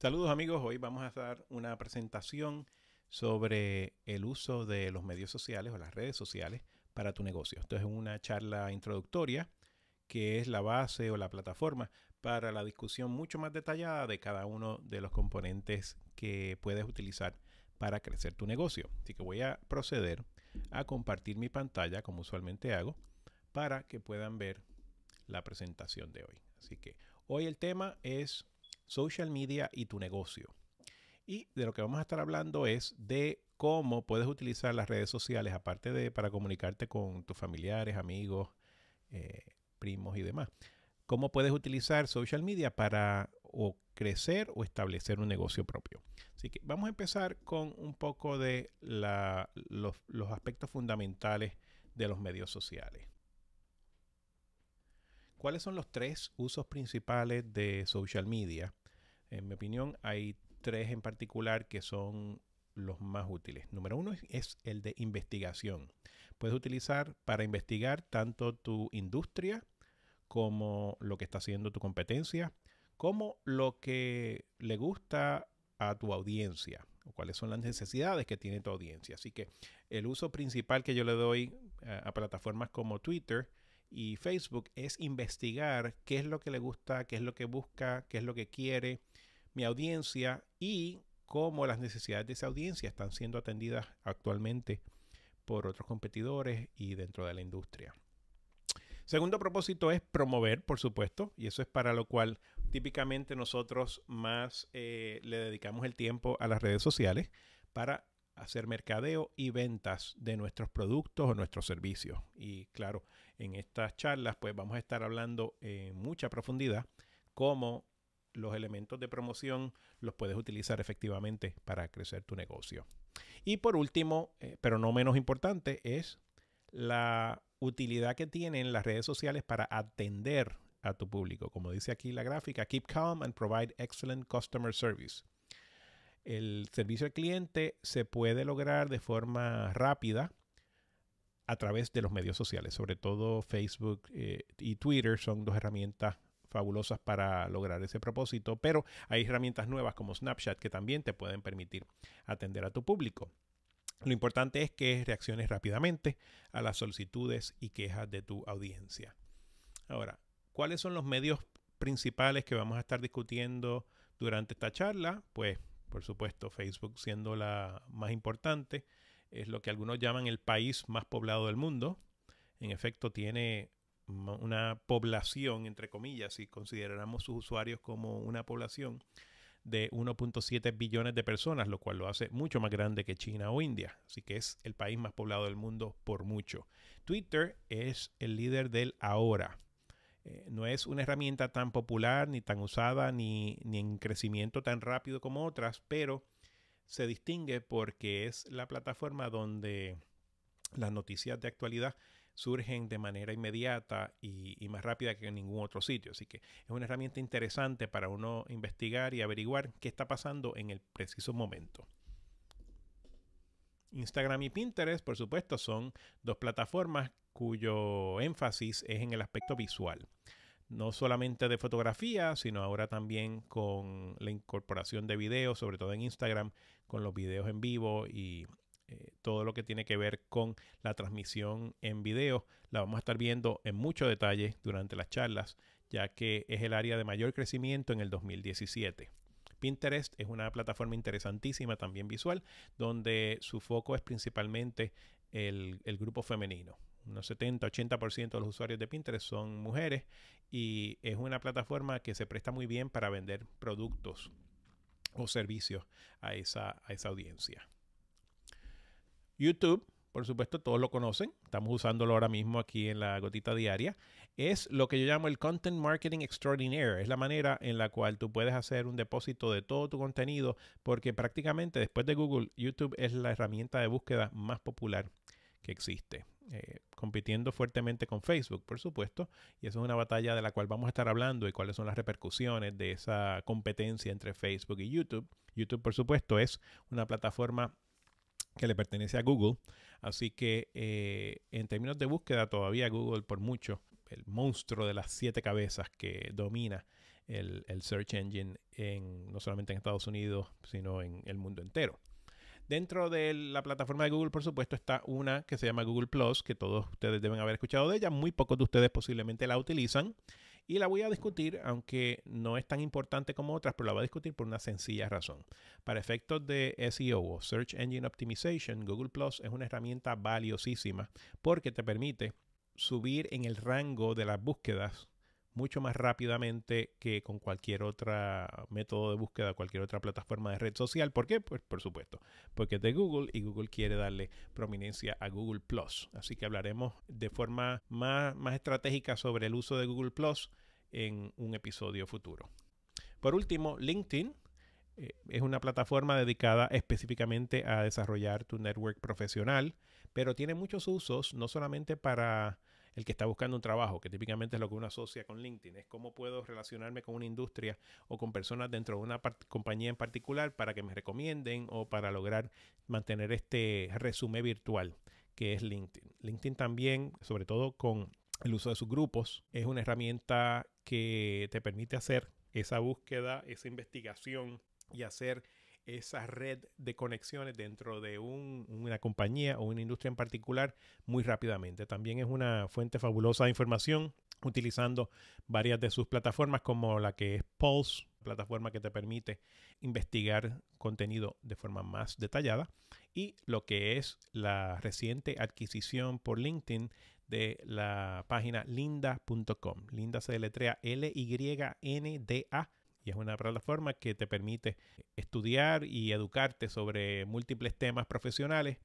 Saludos amigos, hoy vamos a dar una presentación sobre el uso de los medios sociales o las redes sociales para tu negocio. Esto es una charla introductoria que es la base o la plataforma para la discusión mucho más detallada de cada uno de los componentes que puedes utilizar para crecer tu negocio. Así que voy a proceder a compartir mi pantalla como usualmente hago para que puedan ver la presentación de hoy. Así que hoy el tema es social media y tu negocio. Y de lo que vamos a estar hablando es de cómo puedes utilizar las redes sociales, aparte de para comunicarte con tus familiares, amigos, eh, primos y demás. Cómo puedes utilizar social media para o crecer o establecer un negocio propio. Así que vamos a empezar con un poco de los aspectos fundamentales de los medios sociales. ¿Cuáles son los tres usos principales de social media? en mi opinión, hay tres en particular que son los más útiles. Número uno es el de investigación. Puedes utilizar para investigar tanto tu industria como lo que está haciendo tu competencia, como lo que le gusta a tu audiencia o cuáles son las necesidades que tiene tu audiencia. Así que el uso principal que yo le doy eh, a, plataformas como Twitter y Facebook es investigar qué es lo que le gusta, qué es lo que busca, qué es lo que quiere, audiencia y cómo las necesidades de esa audiencia están siendo atendidas actualmente por otros competidores y dentro de la industria. Segundo propósito es promover, por supuesto, y eso es para lo cual típicamente nosotros más eh, le dedicamos el tiempo a las redes sociales para hacer mercadeo y ventas de nuestros productos o nuestros servicios. Y claro, en estas charlas pues vamos a estar hablando en mucha profundidad cómo los elementos de promoción los puedes utilizar efectivamente para crecer tu negocio. Y por último, eh, pero no menos importante, es la utilidad que tienen las redes sociales para atender a tu público. Como dice aquí la gráfica, keep calm and provide excellent customer service. El servicio al cliente se puede lograr de forma rápida a través de los medios sociales, sobre todo Facebook eh, y Twitter son dos herramientas fabulosas para lograr ese propósito, pero hay herramientas nuevas como Snapchat que también te pueden permitir atender a tu público. Lo importante es que reacciones rápidamente a las solicitudes y quejas de tu audiencia. Ahora, ¿cuáles son los medios principales que vamos a estar discutiendo durante esta charla? Pues, por supuesto, Facebook siendo la más importante, es lo que algunos llaman el país más poblado del mundo. En efecto, tiene una población, entre comillas, si consideramos sus usuarios como una población de 1.7 billones de personas, lo cual lo hace mucho más grande que China o India. Así que es el país más poblado del mundo por mucho. Twitter es el líder del ahora. Eh, no es una herramienta tan popular, ni tan usada, ni, ni en crecimiento tan rápido como otras, pero se distingue porque es la plataforma donde las noticias de actualidad surgen de manera inmediata y, más rápida que en ningún otro sitio. Así que es una herramienta interesante para uno investigar y averiguar qué está pasando en el preciso momento. Instagram y Pinterest, por supuesto, son dos plataformas cuyo énfasis es en el aspecto visual no solamente de fotografía, sino ahora también con la incorporación de videos, sobre todo en Instagram, con los videos en vivo y, eh, todo lo que tiene que ver con la transmisión en video. La vamos a estar viendo en mucho detalle durante las charlas, ya que es el área de mayor crecimiento en el 2017. Pinterest es una plataforma interesantísima también visual, donde su foco es principalmente el, grupo femenino. Unos 70-80% de los usuarios de Pinterest son mujeres y es una plataforma que se presta muy bien para vender productos o servicios a esa audiencia. YouTube, por supuesto, todos lo conocen, estamos usándolo ahora mismo aquí en la gotita diaria, es lo que yo llamo el Content Marketing Extraordinaire. Es la manera en la cual tú puedes hacer un depósito de todo tu contenido, porque prácticamente después de Google, YouTube es la herramienta de búsqueda más popular que existe. Eh, compitiendo fuertemente con Facebook, por supuesto, y eso es una batalla de la cual vamos a estar hablando y cuáles son las repercusiones de esa competencia entre Facebook y YouTube. YouTube, por supuesto, es una plataforma que le pertenece a Google. Así que eh, en términos de búsqueda, todavía Google, por mucho, el monstruo de las siete cabezas que domina el, search engine en, no solamente en Estados Unidos, sino en el mundo entero. Dentro de la plataforma de Google, por supuesto, está una que se llama Google Plus, que todos ustedes deben haber escuchado de ella. Muy pocos de ustedes posiblemente la utilizan. Y la voy a discutir, aunque no es tan importante como otras, pero la voy a discutir por una sencilla razón. Para efectos de SEO o Search Engine Optimization, Google Plus es una herramienta valiosísima porque te permite subir en el rango de las búsquedas mucho más rápidamente que con cualquier otra método de búsqueda, cualquier otra plataforma de red social. ¿Por qué? Pues por supuesto, porque es de Google y Google quiere darle prominencia a Google Plus. Así que hablaremos de forma más, más estratégica sobre el uso de Google en un episodio futuro. Por último, LinkedIn eh, es una plataforma dedicada específicamente a desarrollar tu network profesional, pero tiene muchos usos, no solamente para el que está buscando un trabajo, que típicamente es lo que uno asocia con LinkedIn, es cómo puedo relacionarme con una industria o con personas dentro de una compañía en particular para que me recomienden o para lograr mantener este resumen virtual que es LinkedIn. LinkedIn también, sobre todo con el uso de sus grupos, es una herramienta que te permite hacer esa búsqueda, esa investigación y hacer esa red de conexiones dentro de una compañía o una industria en particular muy rápidamente. También es una fuente fabulosa de información utilizando varias de sus plataformas como la que es Pulse, plataforma que te permite investigar contenido de forma más detallada y lo que es la reciente adquisición por LinkedIn de la página linda.com. Linda se deletrea L-Y-N-D-A y es una plataforma que te permite estudiar y educarte sobre múltiples temas profesionales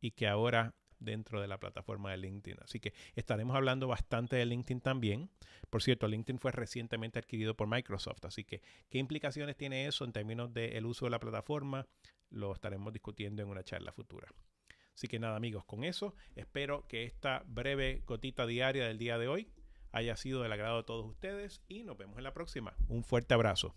y que ahora dentro de la plataforma de LinkedIn. Así que estaremos hablando bastante de LinkedIn también. Por cierto, LinkedIn fue recientemente adquirido por Microsoft, así que qué implicaciones tiene eso en términos del uso de la plataforma, lo estaremos discutiendo en una charla futura. Así que nada amigos, con eso espero que esta breve gotita diaria del día de hoy haya sido del agrado de todos ustedes y nos vemos en la próxima. Un fuerte abrazo.